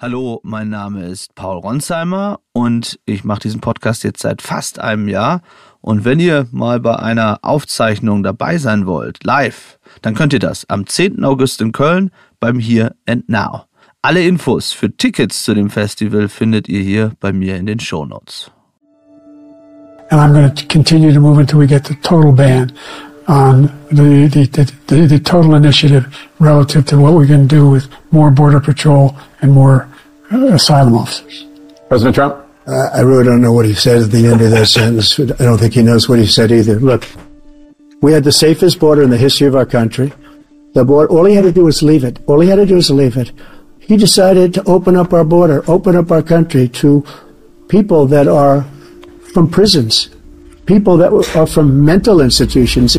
Hallo, mein Name ist Paul Ronsheimer und ich mache diesen Podcast jetzt seit fast einem Jahr. Und wenn ihr mal bei einer Aufzeichnung dabei sein wollt, live, dann könnt ihr das am 10. August in Köln beim Here and Now. Alle Infos für Tickets zu dem Festival findet ihr hier bei mir in den Show Notes. And I'm going to continue to move until we get the total ban. on the, the, the, the, total initiative relative to what we can do with more border patrol and more uh, asylum officers. President Trump? Uh, I really don't know what he said at the end of that sentence. I don't think he knows what he said either. Look, we had the safest border in the history of our country. The border, all he had to do was leave it. All he had to do was leave it. He decided to open up our border, open up our country to people that are from prisons, people that are from mental institutions.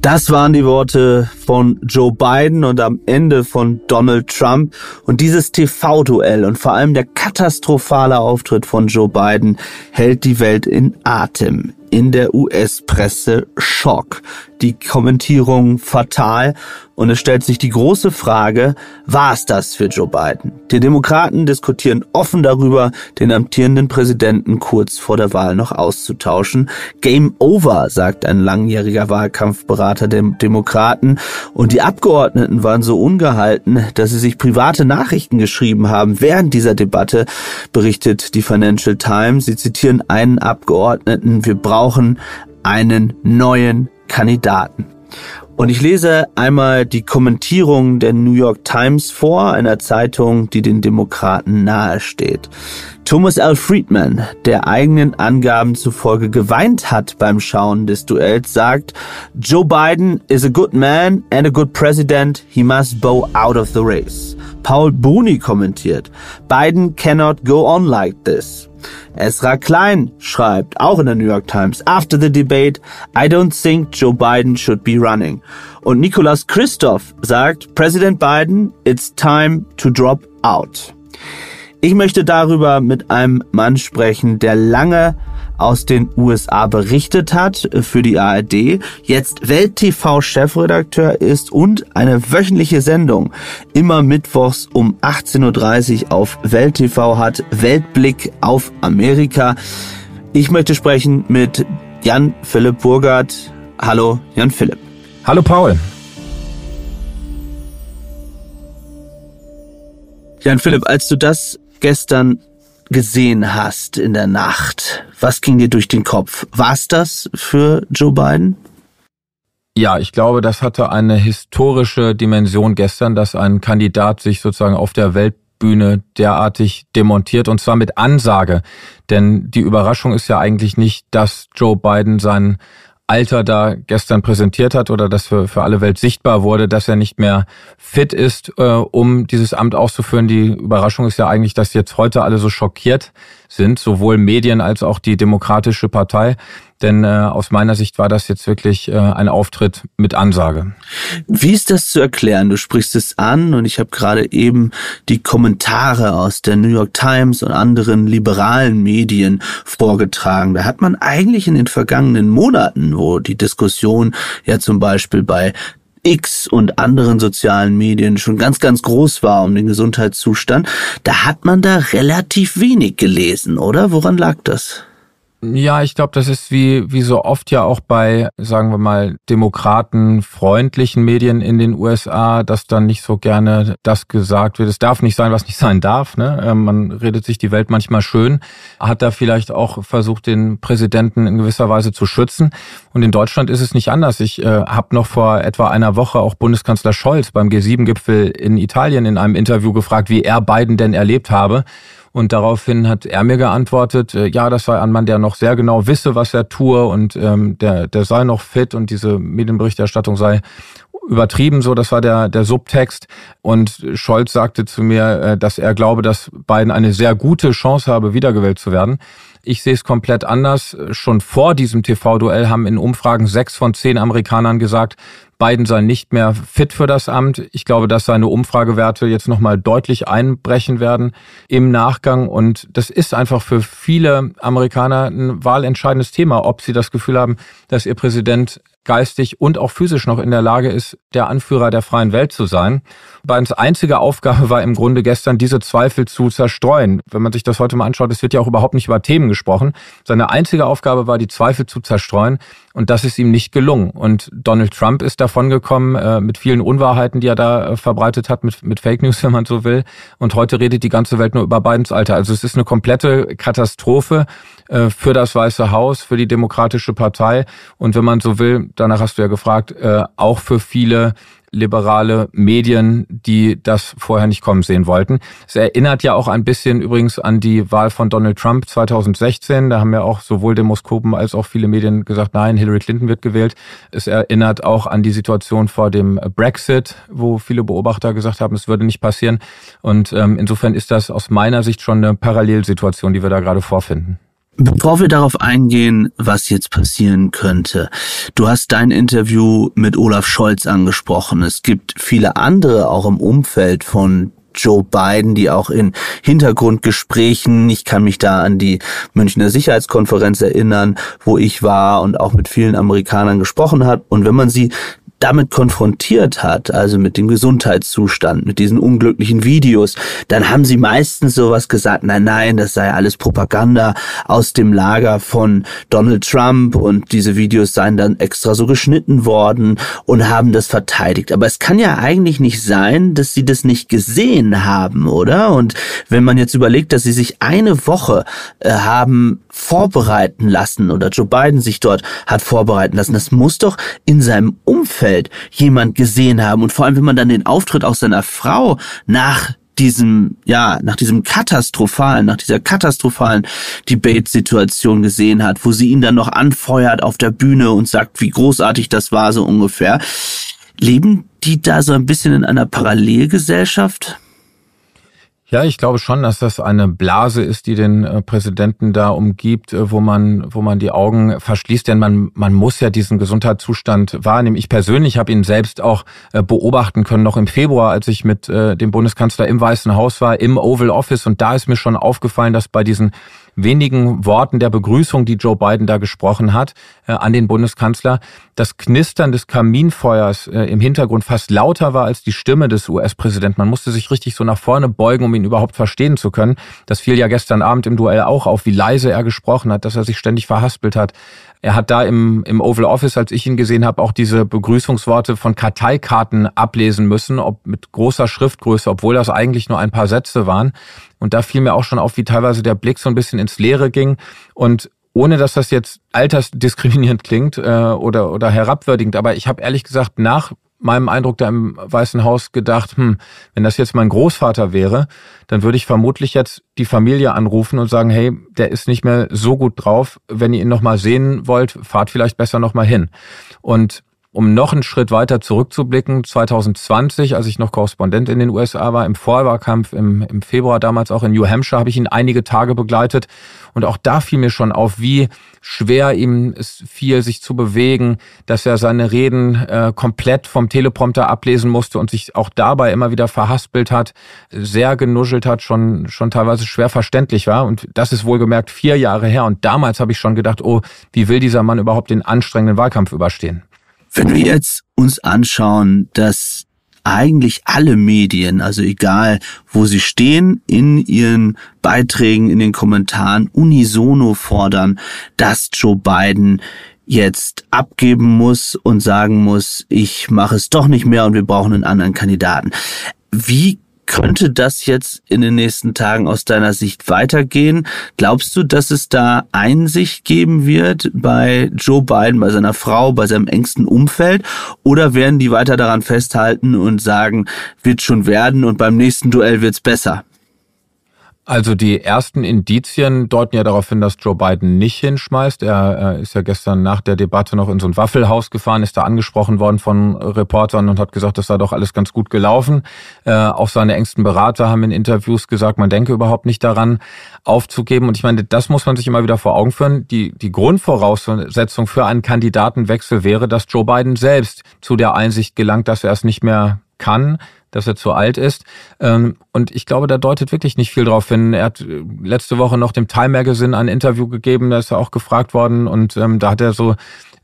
Das waren die Worte von Joe Biden und am Ende von Donald Trump. Und dieses TV-Duell und vor allem der katastrophale Auftritt von Joe Biden hält die Welt in Atem. In der US-Presse Schock. Die Kommentierung fatal. Und es stellt sich die große Frage, war es das für Joe Biden? Die Demokraten diskutieren offen darüber, den amtierenden Präsidenten kurz vor der Wahl noch auszutauschen. Game over, sagt ein langjähriger Wahlkampfberater der Demokraten. Und die Abgeordneten waren so ungehalten, dass sie sich private Nachrichten geschrieben haben während dieser Debatte, berichtet die Financial Times. Sie zitieren einen Abgeordneten, wir brauchen einen neuen Kandidaten. Und ich lese einmal die Kommentierung der New York Times vor, einer Zeitung, die den Demokraten nahesteht. Thomas L. Friedman, der eigenen Angaben zufolge geweint hat beim Schauen des Duells, sagt, Joe Biden is a good man and a good president. He must bow out of the race. Paul Booney kommentiert, Biden cannot go on like this. Ezra Klein schreibt, auch in der New York Times, after the debate, I don't think Joe Biden should be running. Und Nicolas Christoph sagt, President Biden, it's time to drop out. Ich möchte darüber mit einem Mann sprechen, der lange aus den USA berichtet hat für die ARD, jetzt Welt-TV-Chefredakteur ist und eine wöchentliche Sendung immer mittwochs um 18.30 Uhr auf Welt-TV hat, Weltblick auf Amerika. Ich möchte sprechen mit Jan Philipp Burgert. Hallo, Jan Philipp. Hallo, Paul. Jan Philipp, als du das gestern gesehen hast in der Nacht, was ging dir durch den Kopf? War es das für Joe Biden? Ja, ich glaube, das hatte eine historische Dimension gestern, dass ein Kandidat sich sozusagen auf der Weltbühne derartig demontiert und zwar mit Ansage. Denn die Überraschung ist ja eigentlich nicht, dass Joe Biden seinen Alter da gestern präsentiert hat oder das für, für alle Welt sichtbar wurde, dass er nicht mehr fit ist, äh, um dieses Amt auszuführen. Die Überraschung ist ja eigentlich, dass jetzt heute alle so schockiert sind, sowohl Medien als auch die Demokratische Partei. Denn äh, aus meiner Sicht war das jetzt wirklich äh, ein Auftritt mit Ansage. Wie ist das zu erklären? Du sprichst es an und ich habe gerade eben die Kommentare aus der New York Times und anderen liberalen Medien vorgetragen. Da hat man eigentlich in den vergangenen Monaten, wo die Diskussion ja zum Beispiel bei X und anderen sozialen Medien schon ganz, ganz groß war um den Gesundheitszustand, da hat man da relativ wenig gelesen, oder? Woran lag das? Ja, ich glaube, das ist wie, wie so oft ja auch bei, sagen wir mal, demokratenfreundlichen Medien in den USA, dass dann nicht so gerne das gesagt wird. Es darf nicht sein, was nicht sein darf. Ne? Ähm, man redet sich die Welt manchmal schön, hat da vielleicht auch versucht, den Präsidenten in gewisser Weise zu schützen. Und in Deutschland ist es nicht anders. Ich äh, habe noch vor etwa einer Woche auch Bundeskanzler Scholz beim G7-Gipfel in Italien in einem Interview gefragt, wie er Biden denn erlebt habe. Und daraufhin hat er mir geantwortet, äh, ja, das sei ein Mann, der noch sehr genau wisse, was er tue und ähm, der, der sei noch fit und diese Medienberichterstattung sei übertrieben, so das war der, der Subtext. Und Scholz sagte zu mir, äh, dass er glaube, dass Biden eine sehr gute Chance habe, wiedergewählt zu werden. Ich sehe es komplett anders. Schon vor diesem TV-Duell haben in Umfragen sechs von zehn Amerikanern gesagt, Biden sei nicht mehr fit für das Amt. Ich glaube, dass seine Umfragewerte jetzt nochmal deutlich einbrechen werden im Nachgang. Und das ist einfach für viele Amerikaner ein wahlentscheidendes Thema, ob sie das Gefühl haben, dass ihr Präsident geistig und auch physisch noch in der Lage ist, der Anführer der freien Welt zu sein. Bens einzige Aufgabe war im Grunde gestern, diese Zweifel zu zerstreuen. Wenn man sich das heute mal anschaut, es wird ja auch überhaupt nicht über Themen gesprochen. Seine einzige Aufgabe war, die Zweifel zu zerstreuen und das ist ihm nicht gelungen. Und Donald Trump ist davongekommen äh, mit vielen Unwahrheiten, die er da äh, verbreitet hat, mit, mit Fake News, wenn man so will. Und heute redet die ganze Welt nur über Bidens Alter. Also es ist eine komplette Katastrophe äh, für das Weiße Haus, für die Demokratische Partei und wenn man so will, danach hast du ja gefragt, äh, auch für viele liberale Medien, die das vorher nicht kommen sehen wollten. Es erinnert ja auch ein bisschen übrigens an die Wahl von Donald Trump 2016. Da haben ja auch sowohl Demoskopen als auch viele Medien gesagt, nein, Hillary Clinton wird gewählt. Es erinnert auch an die Situation vor dem Brexit, wo viele Beobachter gesagt haben, es würde nicht passieren. Und ähm, insofern ist das aus meiner Sicht schon eine Parallelsituation, die wir da gerade vorfinden. Bevor wir darauf eingehen, was jetzt passieren könnte, du hast dein Interview mit Olaf Scholz angesprochen. Es gibt viele andere auch im Umfeld von Joe Biden, die auch in Hintergrundgesprächen, ich kann mich da an die Münchner Sicherheitskonferenz erinnern, wo ich war und auch mit vielen Amerikanern gesprochen habe. Und wenn man sie damit konfrontiert hat, also mit dem Gesundheitszustand, mit diesen unglücklichen Videos, dann haben sie meistens sowas gesagt, nein, nein, das sei alles Propaganda aus dem Lager von Donald Trump und diese Videos seien dann extra so geschnitten worden und haben das verteidigt. Aber es kann ja eigentlich nicht sein, dass sie das nicht gesehen haben, oder? Und wenn man jetzt überlegt, dass sie sich eine Woche äh, haben vorbereiten lassen oder Joe Biden sich dort hat vorbereiten lassen, das muss doch in seinem Umfeld Umfeld jemand gesehen haben und vor allem, wenn man dann den Auftritt auch seiner Frau nach diesem, ja, nach diesem katastrophalen, nach dieser katastrophalen Debate-Situation gesehen hat, wo sie ihn dann noch anfeuert auf der Bühne und sagt, wie großartig das war, so ungefähr. Leben die da so ein bisschen in einer Parallelgesellschaft? Ja, ich glaube schon, dass das eine Blase ist, die den äh, Präsidenten da umgibt, äh, wo man, wo man die Augen verschließt, denn man, man muss ja diesen Gesundheitszustand wahrnehmen. Ich persönlich habe ihn selbst auch äh, beobachten können, noch im Februar, als ich mit dem Bundeskanzler im Weißen Haus war, im Oval Office. Und da ist mir schon aufgefallen, dass bei diesen wenigen Worten der Begrüßung, die Joe Biden da gesprochen hat, äh, an den Bundeskanzler, das Knistern des Kaminfeuers äh, im Hintergrund fast lauter war als die Stimme des US-Präsidenten. Man musste sich richtig so nach vorne beugen, um ihn überhaupt verstehen zu können. Das fiel ja gestern Abend im Duell auch auf, wie leise er gesprochen hat, dass er sich ständig verhaspelt hat. Er hat da im, im Oval Office, als ich ihn gesehen habe, auch diese Begrüßungsworte von Karteikarten ablesen müssen, ob mit großer Schriftgröße, obwohl das eigentlich nur ein paar Sätze waren. Und da fiel mir auch schon auf, wie teilweise der Blick so ein bisschen ins Leere ging. Und ohne dass das jetzt altersdiskriminierend klingt äh, oder, oder herabwürdigend, aber ich habe ehrlich gesagt nach meinem Eindruck da im Weißen Haus gedacht, hm, wenn das jetzt mein Großvater wäre, dann würde ich vermutlich jetzt die Familie anrufen und sagen, hey, der ist nicht mehr so gut drauf, wenn ihr ihn nochmal sehen wollt, fahrt vielleicht besser nochmal hin. Und um noch einen Schritt weiter zurückzublicken, 2020, als ich noch Korrespondent in den USA war, im Vorwahlkampf im, im Februar damals auch in New Hampshire, habe ich ihn einige Tage begleitet. Und auch da fiel mir schon auf, wie schwer ihm es fiel, sich zu bewegen, dass er seine Reden äh, komplett vom Teleprompter ablesen musste und sich auch dabei immer wieder verhaspelt hat, sehr genuschelt hat, schon, schon teilweise schwer verständlich war. Und das ist wohlgemerkt vier Jahre her. Und damals habe ich schon gedacht, oh, wie will dieser Mann überhaupt den anstrengenden Wahlkampf überstehen? Wenn wir jetzt uns anschauen, dass eigentlich alle Medien, also egal wo sie stehen, in ihren Beiträgen, in den Kommentaren unisono fordern, dass Joe Biden jetzt abgeben muss und sagen muss, ich mache es doch nicht mehr und wir brauchen einen anderen Kandidaten. Wie könnte das jetzt in den nächsten Tagen aus deiner Sicht weitergehen? Glaubst du, dass es da Einsicht geben wird bei Joe Biden, bei seiner Frau, bei seinem engsten Umfeld? Oder werden die weiter daran festhalten und sagen, wird schon werden und beim nächsten Duell wird's besser? Also die ersten Indizien deuten ja darauf hin, dass Joe Biden nicht hinschmeißt. Er, ist ja gestern nach der Debatte noch in so ein Waffelhaus gefahren, ist da angesprochen worden von Reportern und hat gesagt, das sei doch alles ganz gut gelaufen. Äh, auch seine engsten Berater haben in Interviews gesagt, man denke überhaupt nicht daran, aufzugeben. Und ich meine, das muss man sich immer wieder vor Augen führen. Die, die Grundvoraussetzung für einen Kandidatenwechsel wäre, dass Joe Biden selbst zu der Einsicht gelangt, dass er es nicht mehr kann, dass er zu alt ist. Ähm, und ich glaube, da deutet wirklich nicht viel drauf hin. Er hat äh, letzte Woche noch dem Time Magazine ein Interview gegeben, da ist er auch gefragt worden und ähm, da hat er so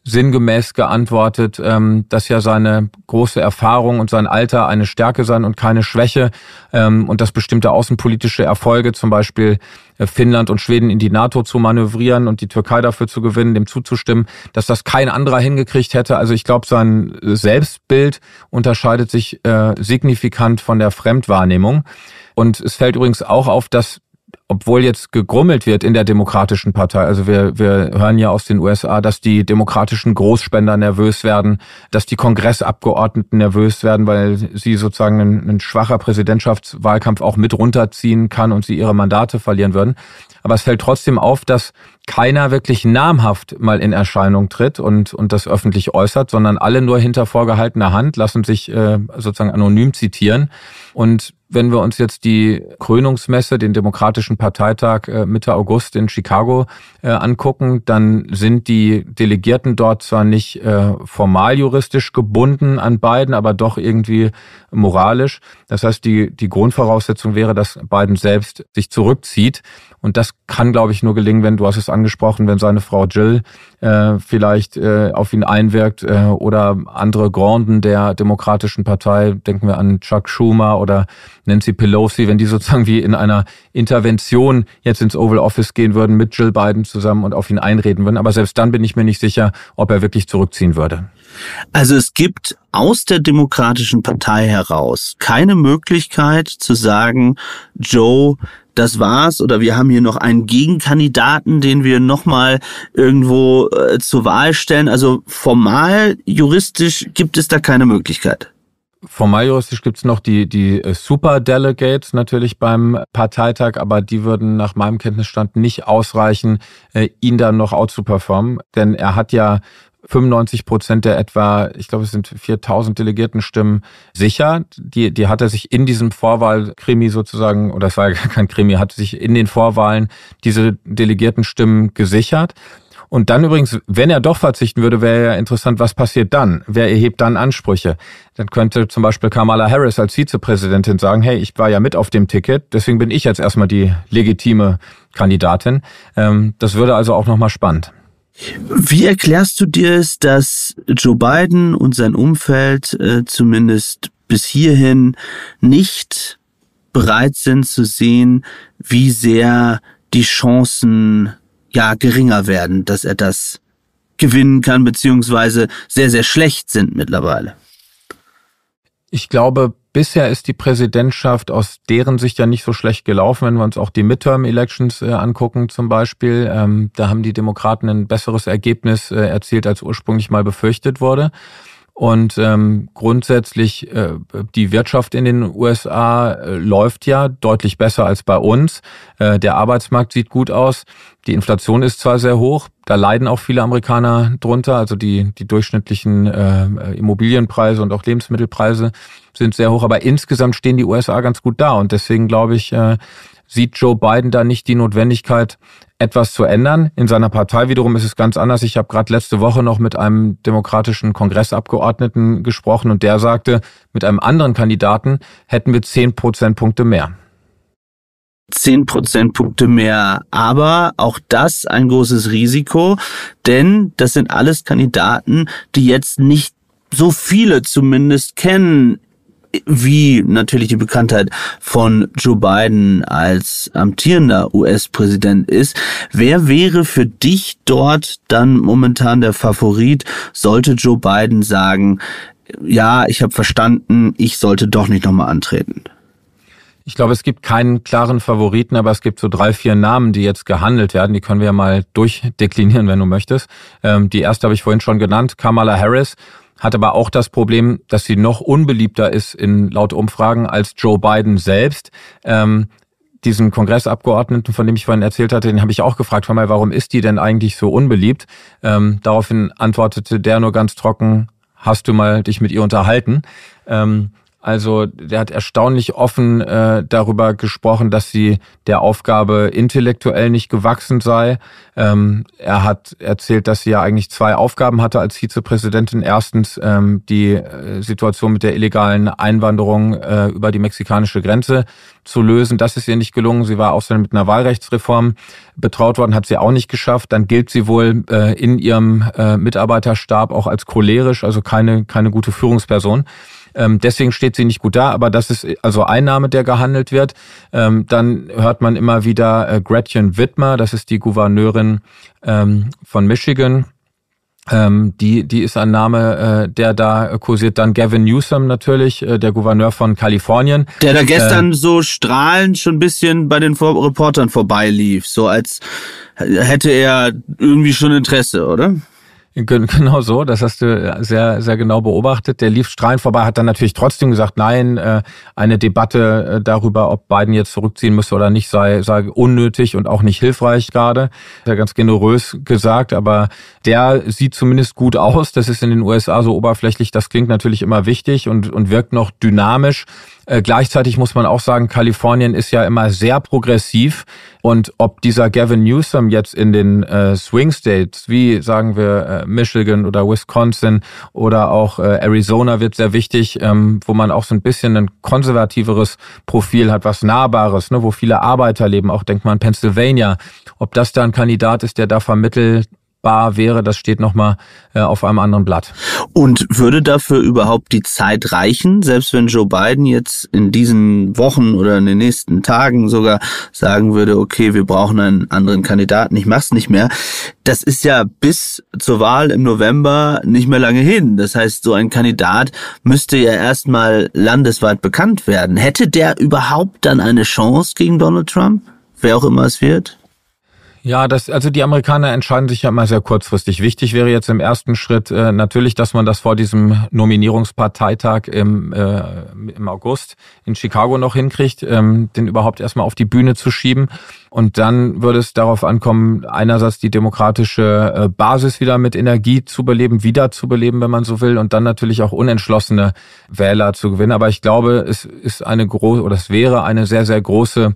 sinngemäß geantwortet, ähm, dass ja seine große Erfahrung und sein Alter eine Stärke sein und keine Schwäche ähm, und dass bestimmte außenpolitische Erfolge, zum Beispiel äh, Finnland und Schweden in die NATO zu manövrieren und die Türkei dafür zu gewinnen, dem zuzustimmen, dass das kein anderer hingekriegt hätte. Also ich glaube, sein Selbstbild unterscheidet sich äh, signifikant von der Fremdwahrnehmung. Und es fällt übrigens auch auf, dass obwohl jetzt gegrummelt wird in der Demokratischen Partei. Also wir, wir hören ja aus den USA, dass die demokratischen Großspender nervös werden, dass die Kongressabgeordneten nervös werden, weil sie sozusagen ein, schwacher Präsidentschaftswahlkampf auch mit runterziehen kann und sie ihre Mandate verlieren würden. Aber es fällt trotzdem auf, dass keiner wirklich namhaft mal in Erscheinung tritt und, und das öffentlich äußert, sondern alle nur hinter vorgehaltener Hand lassen sich äh, sozusagen anonym zitieren. Und wenn wir uns jetzt die Krönungsmesse, den Demokratischen Parteitag äh, Mitte August in Chicago äh, angucken, dann sind die Delegierten dort zwar nicht äh, formal juristisch gebunden an beiden, aber doch irgendwie moralisch. Das heißt, die, die Grundvoraussetzung wäre, dass Biden selbst sich zurückzieht. Und das kann, glaube ich, nur gelingen, wenn, du hast es angesprochen, wenn seine Frau Jill äh, vielleicht äh, auf ihn einwirkt äh, oder andere Granden der Demokratischen Partei, denken wir an Chuck Schumer oder Nancy Pelosi, wenn die sozusagen wie in einer Intervention jetzt ins Oval Office gehen würden mit Jill Biden zusammen und auf ihn einreden würden. Aber selbst dann bin ich mir nicht sicher, ob er wirklich zurückziehen würde. Also es gibt aus der Demokratischen Partei heraus keine Möglichkeit zu sagen, Joe, das war's oder wir haben hier noch einen Gegenkandidaten, den wir nochmal irgendwo äh, zur Wahl stellen. Also formal juristisch gibt es da keine Möglichkeit. Formal juristisch gibt es noch die, die äh, Superdelegates natürlich beim Parteitag, aber die würden nach meinem Kenntnisstand nicht ausreichen, äh, ihn dann noch outzuperformen. Denn er hat ja 95 Prozent der etwa, ich glaube, es sind 4000 Delegiertenstimmen sicher. Die, die hat er sich in diesem Vorwahlkrimi sozusagen, oder es war ja kein Krimi, hat sich in den Vorwahlen diese Delegiertenstimmen gesichert. Und dann übrigens, wenn er doch verzichten würde, wäre ja interessant, was passiert dann? Wer erhebt dann Ansprüche? Dann könnte zum Beispiel Kamala Harris als Vizepräsidentin sagen, hey, ich war ja mit auf dem Ticket, deswegen bin ich jetzt erstmal die legitime Kandidatin. Ähm, das würde also auch nochmal spannend. Wie erklärst du dir es, dass Joe Biden und sein Umfeld äh, zumindest bis hierhin nicht bereit sind zu sehen, wie sehr die Chancen ja geringer werden, dass er das gewinnen kann, beziehungsweise sehr, sehr schlecht sind mittlerweile? Ich glaube, Bisher ist die Präsidentschaft aus deren Sicht ja nicht so schlecht gelaufen, wenn wir uns auch die Midterm-Elections äh, angucken zum Beispiel. Ähm, da haben die Demokraten ein besseres Ergebnis äh, erzielt, als ursprünglich mal befürchtet wurde. Und ähm, grundsätzlich, äh, die Wirtschaft in den USA äh, läuft ja deutlich besser als bei uns. Äh, der Arbeitsmarkt sieht gut aus. Die Inflation ist zwar sehr hoch, da leiden auch viele Amerikaner drunter. Also die, die durchschnittlichen äh, Immobilienpreise und auch Lebensmittelpreise sind sehr hoch. Aber insgesamt stehen die USA ganz gut da. Und deswegen glaube ich, äh, sieht Joe Biden da nicht die Notwendigkeit, etwas zu ändern. In seiner Partei wiederum ist es ganz anders. Ich habe gerade letzte Woche noch mit einem demokratischen Kongressabgeordneten gesprochen und der sagte, mit einem anderen Kandidaten hätten wir zehn Prozentpunkte mehr. Zehn Prozentpunkte mehr. Aber auch das ein großes Risiko, denn das sind alles Kandidaten, die jetzt nicht so viele zumindest kennen wie natürlich die Bekanntheit von Joe Biden als amtierender US-Präsident ist. Wer wäre für dich dort dann momentan der Favorit, sollte Joe Biden sagen, ja, ich habe verstanden, ich sollte doch nicht nochmal antreten? Ich glaube, es gibt keinen klaren Favoriten, aber es gibt so drei, vier Namen, die jetzt gehandelt werden. Die können wir mal durchdeklinieren, wenn du möchtest. Ähm, die erste habe ich vorhin schon genannt, Kamala Harris hat aber auch das Problem, dass sie noch unbeliebter ist in laut Umfragen als Joe Biden selbst. Ähm, diesen Kongressabgeordneten, von dem ich vorhin erzählt hatte, den habe ich auch gefragt, mal, warum ist die denn eigentlich so unbeliebt? Ähm, daraufhin antwortete der nur ganz trocken, hast du mal dich mit ihr unterhalten? Ähm, also der hat erstaunlich offen äh, darüber gesprochen, dass sie der Aufgabe intellektuell nicht gewachsen sei. Ähm, er hat erzählt, dass sie ja eigentlich zwei Aufgaben hatte als Vizepräsidentin. Erstens ähm, die äh, Situation mit der illegalen Einwanderung äh, über die mexikanische Grenze zu lösen. Das ist ihr nicht gelungen. Sie war außerdem mit einer Wahlrechtsreform betraut worden, hat sie auch nicht geschafft. Dann gilt sie wohl äh, in ihrem äh, Mitarbeiterstab auch als cholerisch, also keine, keine gute Führungsperson. Ähm, deswegen steht sie nicht gut da, aber das ist also Einnahme, der gehandelt wird. Ähm, dann hört man immer wieder äh, Gretchen Widmer, das ist die Gouverneurin ähm, von Michigan. Ähm, die, die ist ein Name, äh, der da kursiert. Dann Gavin Newsom natürlich, äh, der Gouverneur von Kalifornien. Der da äh, gestern äh, so strahlend schon ein bisschen bei den Vor Reportern vorbeilief, so als hätte er irgendwie schon Interesse, oder? Genau so, das hast du äh, sehr, sehr genau beobachtet. Der lief strahlend vorbei, hat dann natürlich trotzdem gesagt, nein, äh, eine Debatte äh, darüber, ob Biden jetzt zurückziehen müsste oder nicht, sei, sei unnötig und auch nicht hilfreich gerade. Hat er ganz generös gesagt, aber der sieht zumindest gut aus. Das ist in den USA so oberflächlich, das klingt natürlich immer wichtig und, und wirkt noch dynamisch. Äh, gleichzeitig muss man auch sagen, Kalifornien ist ja immer sehr progressiv. Und ob dieser Gavin Newsom jetzt in den äh, Swing States, wie sagen wir, äh, Michigan oder Wisconsin oder auch äh, Arizona wird sehr wichtig, ähm, wo man auch so ein bisschen ein konservativeres Profil hat, was Nahbares, ne, wo viele Arbeiter leben. Auch denkt man Pennsylvania, ob das da ein Kandidat ist, der da vermittelt machbar wäre, das steht nochmal äh, auf einem anderen Blatt. Und würde dafür überhaupt die Zeit reichen, selbst wenn Joe Biden jetzt in diesen Wochen oder in den nächsten Tagen sogar sagen würde, okay, wir brauchen einen anderen Kandidaten, ich mach's nicht mehr. Das ist ja bis zur Wahl im November nicht mehr lange hin. Das heißt, so ein Kandidat müsste ja erstmal landesweit bekannt werden. Hätte der überhaupt dann eine Chance gegen Donald Trump? Wer auch immer es wird? Ja, das, also die Amerikaner entscheiden sich ja immer sehr kurzfristig. Wichtig wäre jetzt im ersten Schritt äh, natürlich, dass man das vor diesem Nominierungsparteitag im, äh, im August in Chicago noch hinkriegt, ähm, den überhaupt erstmal auf die Bühne zu schieben. Und dann würde es darauf ankommen, einerseits die demokratische äh, Basis wieder mit Energie zu beleben, wieder zu beleben, wenn man so will, und dann natürlich auch unentschlossene Wähler zu gewinnen. Aber ich glaube, es ist eine große oder es wäre eine sehr, sehr große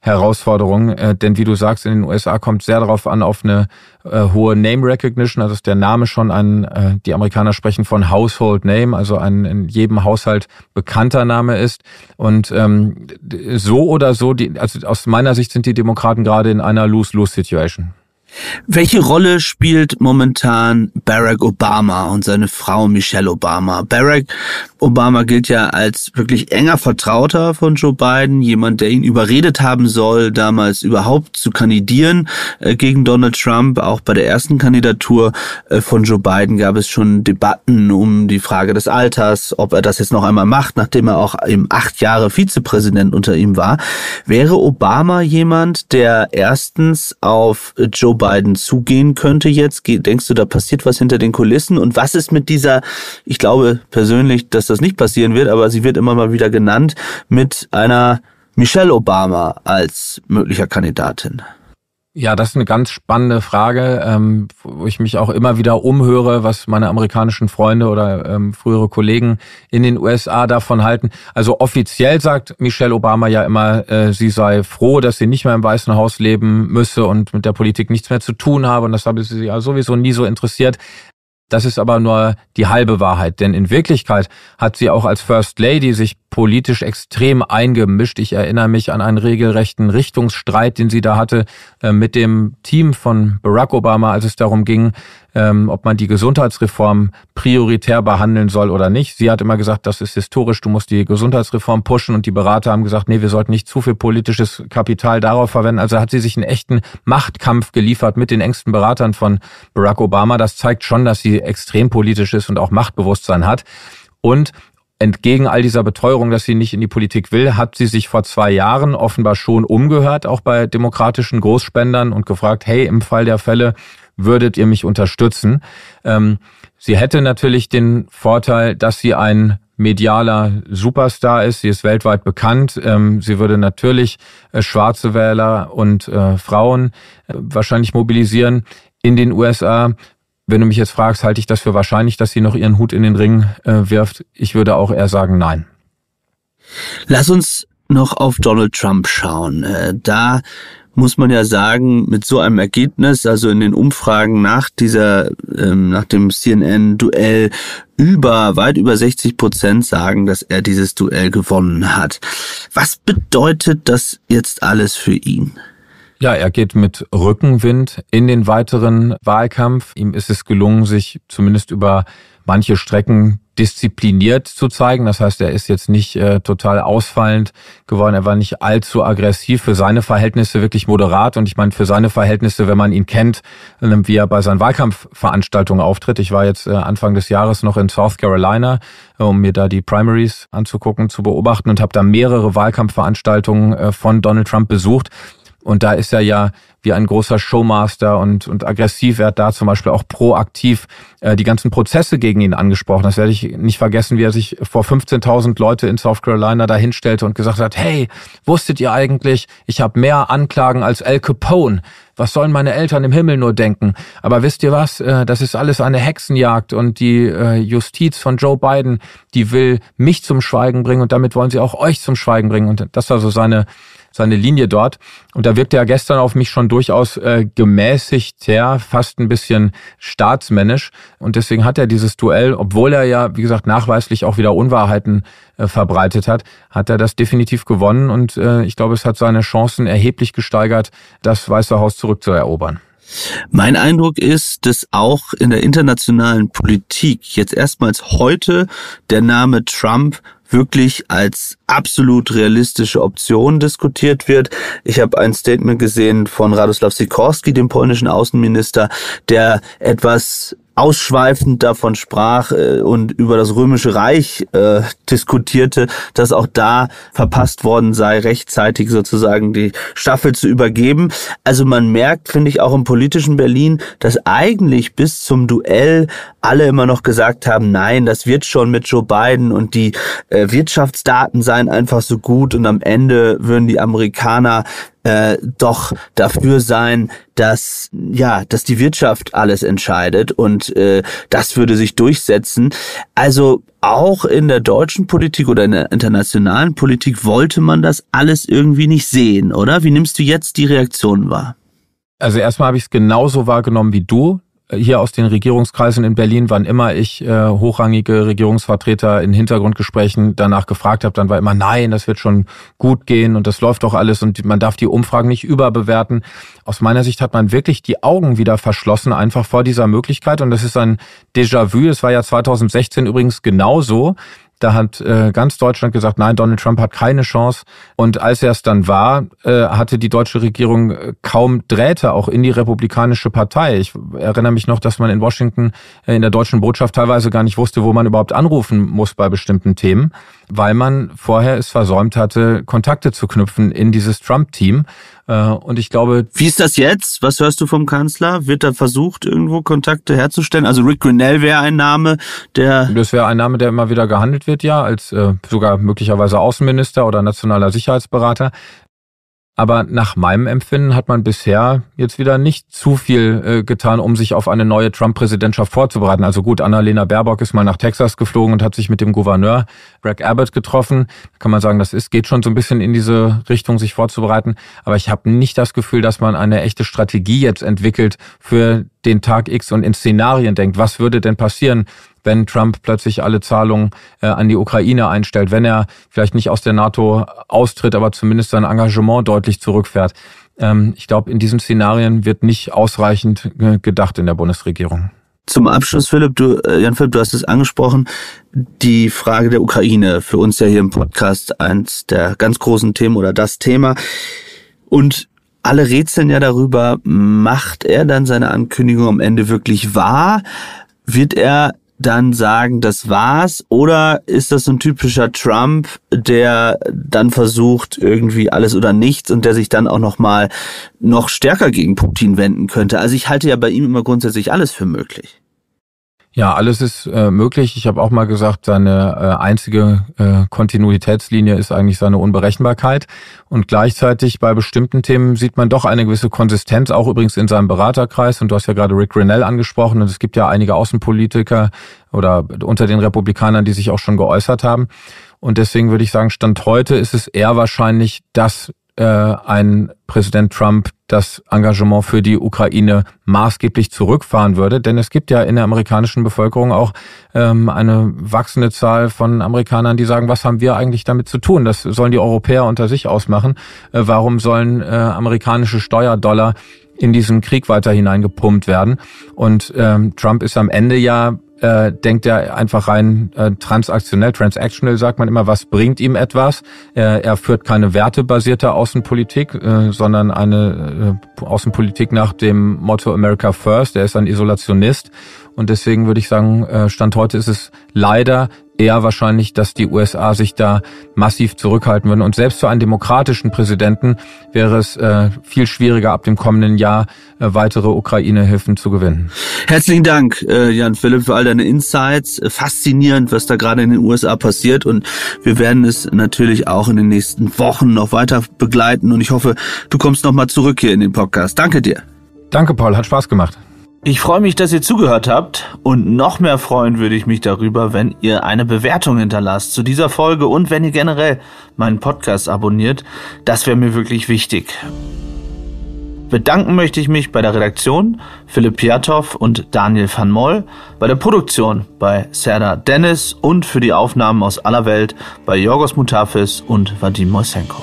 Herausforderung, äh, denn wie du sagst, in den USA kommt sehr darauf an, auf eine äh, hohe Name Recognition, also ist der Name schon ein, äh, die Amerikaner sprechen von Household Name, also ein in jedem Haushalt bekannter Name ist. Und ähm, so oder so, die, also aus meiner Sicht sind die Demokraten gerade in einer Lose-Lose-Situation. Welche Rolle spielt momentan Barack Obama und seine Frau Michelle Obama? Barack Obama gilt ja als wirklich enger Vertrauter von Joe Biden, jemand, der ihn überredet haben soll, damals überhaupt zu kandidieren äh, gegen Donald Trump. Auch bei der ersten Kandidatur äh, von Joe Biden gab es schon Debatten um die Frage des Alters, ob er das jetzt noch einmal macht, nachdem er auch eben acht Jahre Vizepräsident unter ihm war. Wäre Obama jemand, der erstens auf Joe Biden zugehen könnte jetzt? Denkst du, da passiert was hinter den Kulissen? Und was ist mit dieser, ich glaube persönlich, dass das nicht passieren wird, aber sie wird immer mal wieder genannt, mit einer Michelle Obama als möglicher Kandidatin? Ja, das ist eine ganz spannende Frage, ähm, wo ich mich auch immer wieder umhöre, was meine amerikanischen Freunde oder ähm, frühere Kollegen in den USA davon halten. Also offiziell sagt Michelle Obama ja immer, äh, sie sei froh, dass sie nicht mehr im Weißen Haus leben müsse und mit der Politik nichts mehr zu tun habe und das habe sie ja sowieso nie so interessiert. Das ist aber nur die halbe Wahrheit, denn in Wirklichkeit hat sie auch als First Lady sich politisch extrem eingemischt. Ich erinnere mich an einen regelrechten Richtungsstreit, den sie da hatte äh, mit dem Team von Barack Obama, als es darum ging, ähm, ob man die Gesundheitsreform prioritär behandeln soll oder nicht. Sie hat immer gesagt, das ist historisch, du musst die Gesundheitsreform pushen und die Berater haben gesagt, nee, wir sollten nicht zu viel politisches Kapital darauf verwenden. Also hat sie sich einen echten Machtkampf geliefert mit den engsten Beratern von Barack Obama. Das zeigt schon, dass sie extrem politisch ist und auch Machtbewusstsein hat. Und entgegen all dieser Beteuerung, dass sie nicht in die Politik will, hat sie sich vor zwei Jahren offenbar schon umgehört, auch bei demokratischen Großspendern und gefragt, hey, im Fall der Fälle würdet ihr mich unterstützen? Ähm, sie hätte natürlich den Vorteil, dass sie ein medialer Superstar ist. Sie ist weltweit bekannt. Ähm, sie würde natürlich äh, schwarze Wähler und äh, Frauen äh, wahrscheinlich mobilisieren in den USA. Wenn du mich jetzt fragst, halte ich das für wahrscheinlich, dass sie noch ihren Hut in den Ring wirft? Ich würde auch eher sagen, nein. Lass uns noch auf Donald Trump schauen. Da muss man ja sagen, mit so einem Ergebnis, also in den Umfragen nach dieser, ähm, nach dem CNN-Duell, über, weit über 60 Prozent sagen, dass er dieses Duell gewonnen hat. Was bedeutet das jetzt alles für ihn? Ja, er geht mit Rückenwind in den weiteren Wahlkampf. Ihm ist es gelungen, sich zumindest über manche Strecken diszipliniert zu zeigen. Das heißt, er ist jetzt nicht äh, total ausfallend geworden. Er war nicht allzu aggressiv. Für seine Verhältnisse wirklich moderat. Und ich meine, für seine Verhältnisse, wenn man ihn kennt, äh, wie er bei seinen Wahlkampfveranstaltungen auftritt. Ich war jetzt äh, Anfang des Jahres noch in South Carolina, äh, um mir da die Primaries anzugucken, zu beobachten und habe da mehrere Wahlkampfveranstaltungen äh, von Donald Trump besucht. Und da ist er ja wie ein großer Showmaster und, und aggressiv. Er hat da zum Beispiel auch proaktiv äh, die ganzen Prozesse gegen ihn angesprochen. Das werde ich nicht vergessen, wie er sich vor 15.000 Leute in South Carolina dahinstellte und gesagt hat, hey, wusstet ihr eigentlich, ich habe mehr Anklagen als Al Capone. Was sollen meine Eltern im Himmel nur denken? Aber wisst ihr was, äh, das ist alles eine Hexenjagd und die äh, Justiz von Joe Biden, die will mich zum Schweigen bringen und damit wollen sie auch euch zum Schweigen bringen. Und das war so seine seine Linie dort. Und da wirkte er gestern auf mich schon durchaus äh, gemäßigt her, fast ein bisschen staatsmännisch. Und deswegen hat er dieses Duell, obwohl er ja, wie gesagt, nachweislich auch wieder Unwahrheiten äh, verbreitet hat, hat er das definitiv gewonnen. Und äh, ich glaube, es hat seine Chancen erheblich gesteigert, das Weiße Haus zurückzuerobern. Mein Eindruck ist, dass auch in der internationalen Politik jetzt erstmals heute der Name Trump wirklich als absolut realistische Option diskutiert wird. Ich habe ein Statement gesehen von Radoslaw Sikorski, dem polnischen Außenminister, der etwas ausschweifend davon sprach äh, und über das Römische Reich äh, diskutierte, dass auch da verpasst worden sei, rechtzeitig sozusagen die Staffel zu übergeben. Also man merkt, finde ich, auch im politischen Berlin, dass eigentlich bis zum Duell alle immer noch gesagt haben, nein, das wird schon mit Joe Biden und die äh, Wirtschaftsdaten seien einfach so gut und am Ende würden die Amerikaner äh, doch dafür sein, dass ja, dass die Wirtschaft alles entscheidet und äh, das würde sich durchsetzen. Also auch in der deutschen Politik oder in der internationalen Politik wollte man das alles irgendwie nicht sehen, oder? Wie nimmst du jetzt die Reaktion wahr? Also erstmal habe ich es genauso wahrgenommen wie du, hier aus den Regierungskreisen in Berlin, wann immer ich äh, hochrangige Regierungsvertreter in Hintergrundgesprächen danach gefragt habe, dann war immer, nein, das wird schon gut gehen und das läuft doch alles und man darf die Umfragen nicht überbewerten. Aus meiner Sicht hat man wirklich die Augen wieder verschlossen, einfach vor dieser Möglichkeit. Und das ist ein Déjà-vu. Es war ja 2016 übrigens genauso. Da hat äh, ganz Deutschland gesagt, nein, Donald Trump hat keine Chance. Und als er es dann war, äh, hatte die deutsche Regierung äh, kaum Drähte auch in die Republikanische Partei. Ich erinnere mich noch, dass man in Washington äh, in der deutschen Botschaft teilweise gar nicht wusste, wo man überhaupt anrufen muss bei bestimmten Themen, weil man vorher es versäumt hatte, Kontakte zu knüpfen in dieses Trump-Team. Äh, und ich glaube. Wie ist das jetzt? Was hörst du vom Kanzler? Wird da versucht, irgendwo Kontakte herzustellen? Also Rick Grinnell wäre ein Name, der. Das wäre ein Name, der immer wieder gehandelt wird, ja, als äh, sogar möglicherweise Außenminister oder nationaler Sicherheitsberater. Aber nach meinem Empfinden hat man bisher jetzt wieder nicht zu viel äh, getan, um sich auf eine neue Trump-Präsidentschaft vorzubereiten. Also gut, Annalena Baerbock ist mal nach Texas geflogen und hat sich mit dem Gouverneur Greg Abbott getroffen. kann man sagen, das ist, geht schon so ein bisschen in diese Richtung, sich vorzubereiten. Aber ich habe nicht das Gefühl, dass man eine echte Strategie jetzt entwickelt für den Tag X und in Szenarien denkt. Was würde denn passieren, wenn Trump plötzlich alle Zahlungen äh, an die Ukraine einstellt, wenn er vielleicht nicht aus der NATO austritt, aber zumindest sein Engagement deutlich zurückfährt? Ähm, ich glaube, in diesen Szenarien wird nicht ausreichend äh, gedacht in der Bundesregierung. Zum Abschluss, Philipp, du, äh, Jan Philipp, du hast es angesprochen, die Frage der Ukraine, für uns ja hier im Podcast eins der ganz großen Themen oder das Thema. Und alle rätseln ja darüber, macht er dann seine Ankündigung am Ende wirklich wahr? Wird er dann sagen, das war's? Oder ist das so ein typischer Trump, der dann versucht, irgendwie alles oder nichts und der sich dann auch nochmal noch stärker gegen Putin wenden könnte? Also ich halte ja bei ihm immer grundsätzlich alles für möglich. Ja, alles ist äh, möglich. Ich habe auch mal gesagt, seine äh, einzige äh, Kontinuitätslinie ist eigentlich seine Unberechenbarkeit. Und gleichzeitig bei bestimmten Themen sieht man doch eine gewisse Konsistenz, auch übrigens in seinem Beraterkreis. Und du hast ja gerade Rick Grinnell angesprochen. Und es gibt ja einige Außenpolitiker oder unter den Republikanern, die sich auch schon geäußert haben. Und deswegen würde ich sagen, Stand heute ist es eher wahrscheinlich, dass äh, ein Präsident Trump das Engagement für die Ukraine maßgeblich zurückfahren würde. Denn es gibt ja in der amerikanischen Bevölkerung auch ähm, eine wachsende Zahl von Amerikanern, die sagen, was haben wir eigentlich damit zu tun? Das sollen die Europäer unter sich ausmachen. Äh, warum sollen äh, amerikanische Steuerdollar in diesen Krieg weiter hineingepumpt werden? Und ähm, Trump ist am Ende ja äh, denkt er einfach rein äh, transaktionell, transactional sagt man immer, was bringt ihm etwas. Äh, er führt keine wertebasierte Außenpolitik, äh, sondern eine äh, Außenpolitik nach dem Motto America First. Er ist ein Isolationist und deswegen würde ich sagen, äh, Stand heute ist es leider eher wahrscheinlich, dass die USA sich da massiv zurückhalten würden. Und selbst für einen demokratischen Präsidenten wäre es äh, viel schwieriger, ab dem kommenden Jahr äh, weitere Ukraine-Hilfen zu gewinnen. Herzlichen Dank, äh, Jan Philipp, für all deine Insights. Äh, faszinierend, was da gerade in den USA passiert. Und wir werden es natürlich auch in den nächsten Wochen noch weiter begleiten. Und ich hoffe, du kommst nochmal zurück hier in den Podcast. Danke dir. Danke, Paul. Hat Spaß gemacht. Ich freue mich, dass ihr zugehört habt und noch mehr freuen würde ich mich darüber, wenn ihr eine Bewertung hinterlasst zu dieser Folge und wenn ihr generell meinen Podcast abonniert. Das wäre mir wirklich wichtig. Bedanken möchte ich mich bei der Redaktion Philipp Piatow und Daniel van Moll, bei der Produktion bei Serda Dennis und für die Aufnahmen aus aller Welt bei Jorgos Mutafis und Vadim Moisenko.